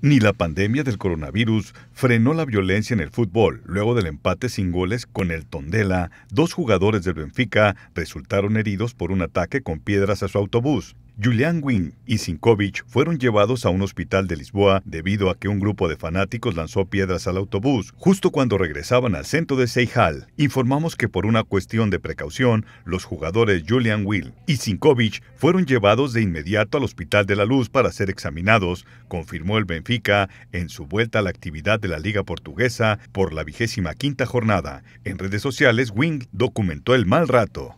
Ni la pandemia del coronavirus frenó la violencia en el fútbol. Luego del empate sin goles con el Tondela, dos jugadores del Benfica resultaron heridos por un ataque con piedras a su autobús. Julian Wing y Sinkovic fueron llevados a un hospital de Lisboa debido a que un grupo de fanáticos lanzó piedras al autobús justo cuando regresaban al centro de Seijal. Informamos que por una cuestión de precaución, los jugadores Julian Will y Sinkovic fueron llevados de inmediato al Hospital de la Luz para ser examinados, confirmó el Benfica en su vuelta a la actividad de la Liga Portuguesa por la vigésima quinta jornada. En redes sociales, Wing documentó el mal rato.